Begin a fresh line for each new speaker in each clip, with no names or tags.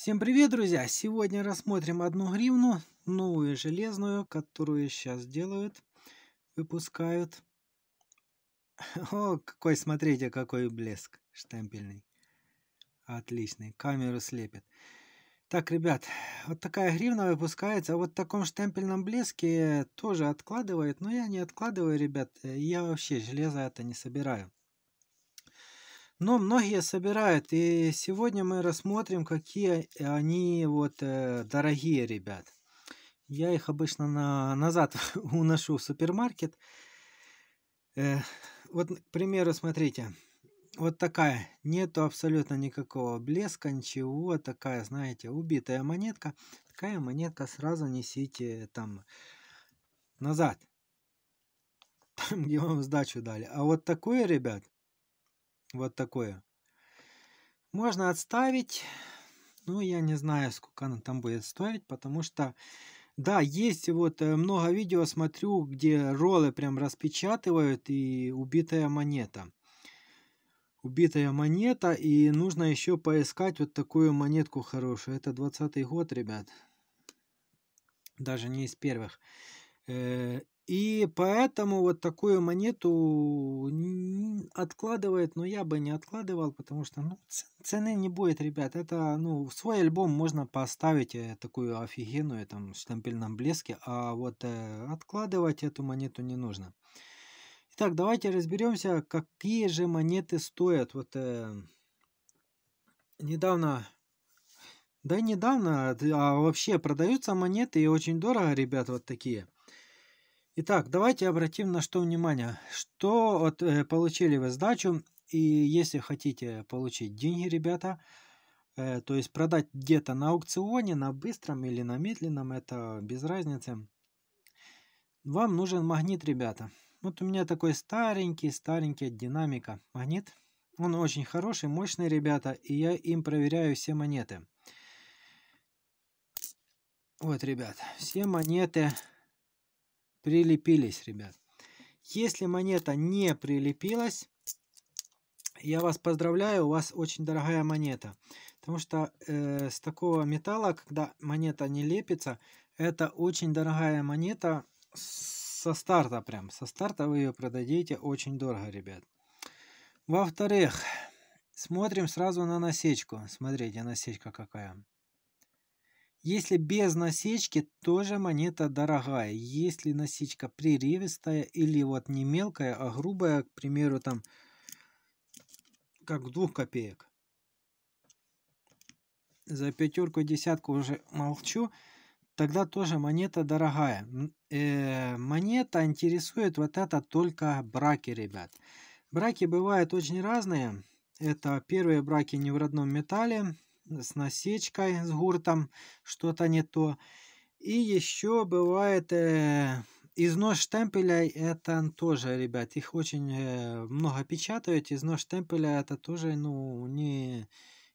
Всем привет, друзья! Сегодня рассмотрим одну гривну, новую железную, которую сейчас делают, выпускают. О, какой, смотрите, какой блеск штемпельный. Отличный, камеру слепит. Так, ребят, вот такая гривна выпускается, а вот в таком штемпельном блеске тоже откладывает, но я не откладываю, ребят, э, я вообще железо это не собираю но многие собирают. И сегодня мы рассмотрим, какие они вот э, дорогие, ребят. Я их обычно на, назад уношу в супермаркет. Э, вот, к примеру, смотрите. Вот такая. Нету абсолютно никакого блеска, ничего. Такая, знаете, убитая монетка. Такая монетка сразу несите там назад. Там, где вам сдачу дали. А вот такое, ребят, вот такое. Можно отставить. Ну, я не знаю, сколько она там будет стоить, потому что, да, есть вот э, много видео смотрю, где роллы прям распечатывают и убитая монета. Убитая монета, и нужно еще поискать вот такую монетку хорошую. Это 20 год, ребят. Даже не из первых. Э, и поэтому вот такую монету откладывает, но я бы не откладывал, потому что ну, цены не будет, ребят. Это, ну, свой альбом можно поставить э, такую офигенную, там, штампельном блеске, а вот э, откладывать эту монету не нужно. Итак, давайте разберемся, какие же монеты стоят. Вот э, недавно да недавно, а, а вообще продаются монеты и очень дорого, ребят, вот такие. Итак, давайте обратим на что внимание. Что вот, э, получили вы сдачу, и если хотите получить деньги, ребята, э, то есть продать где-то на аукционе, на быстром или на медленном, это без разницы. Вам нужен магнит, ребята. Вот у меня такой старенький-старенький от динамика магнит. Он очень хороший, мощный, ребята, и я им проверяю все монеты. Вот, ребята, все монеты прилепились, ребят. Если монета не прилепилась, я вас поздравляю, у вас очень дорогая монета. Потому что э, с такого металла, когда монета не лепится, это очень дорогая монета со старта прям. Со старта вы ее продадите очень дорого, ребят. Во-вторых, смотрим сразу на насечку. Смотрите, насечка какая. Если без насечки, тоже монета дорогая. Если насечка прерывистая или вот не мелкая, а грубая, к примеру, там, как двух копеек. За пятерку, десятку уже молчу. Тогда тоже монета дорогая. Э, монета интересует вот это только браки, ребят. Браки бывают очень разные. Это первые браки не в родном металле, с насечкой, с гуртом, что-то не то. И еще бывает э, износ штемпеля, это тоже, ребят, их очень э, много печатают. Износ штемпеля это тоже, ну, не...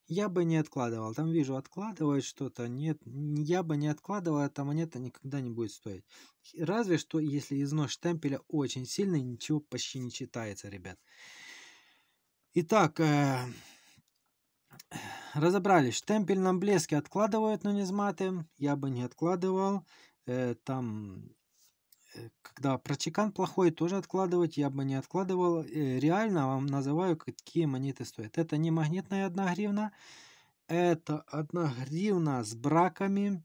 Я бы не откладывал. Там вижу, откладывают что-то. Нет, я бы не откладывал, эта монета никогда не будет стоить. Разве что, если износ штемпеля очень сильный, ничего почти не читается, ребят. Итак, э, разобрались. Штемпель на блеске откладывают нумизматы. Я бы не откладывал. Э, там, э, когда прочекан плохой, тоже откладывать я бы не откладывал. Э, реально вам называю, какие монеты стоят. Это не магнитная 1 гривна. Это 1 гривна с браками.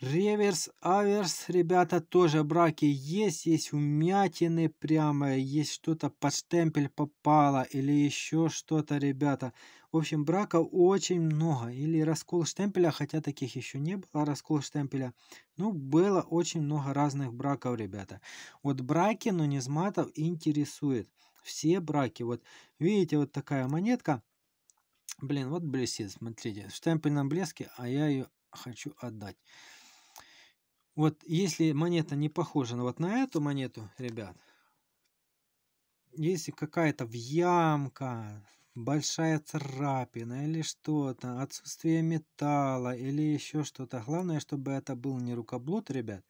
Реверс, аверс, ребята, тоже браки есть, есть умятины прямо, есть что-то под штемпель попало или еще что-то, ребята. В общем, браков очень много. Или раскол штемпеля, хотя таких еще не было, раскол штемпеля. Ну, было очень много разных браков, ребята. Вот браки но не нумизматов интересует. Все браки. Вот видите, вот такая монетка. Блин, вот блесит, смотрите. Штемпель на блеске, а я ее хочу отдать. Вот если монета не похожа на вот на эту монету, ребят, если какая-то ямка, большая царапина или что-то, отсутствие металла или еще что-то, главное, чтобы это был не рукоблуд, ребят,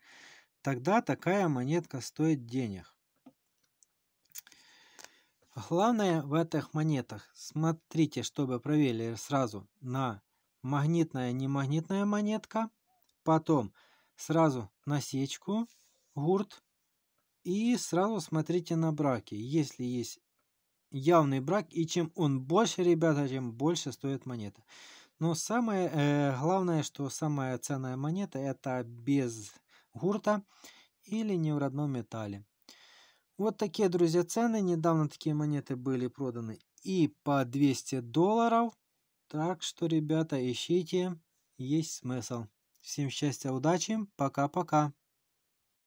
тогда такая монетка стоит денег. Главное в этих монетах, смотрите, чтобы проверили сразу на магнитная, не магнитная монетка, потом сразу насечку, гурт, и сразу смотрите на браки. Если есть явный брак, и чем он больше, ребята, тем больше стоит монета. Но самое э, главное, что самая ценная монета, это без гурта или не в родном металле. Вот такие, друзья, цены. Недавно такие монеты были проданы и по 200 долларов. Так что, ребята, ищите, есть смысл. Всем счастья, удачи, пока-пока.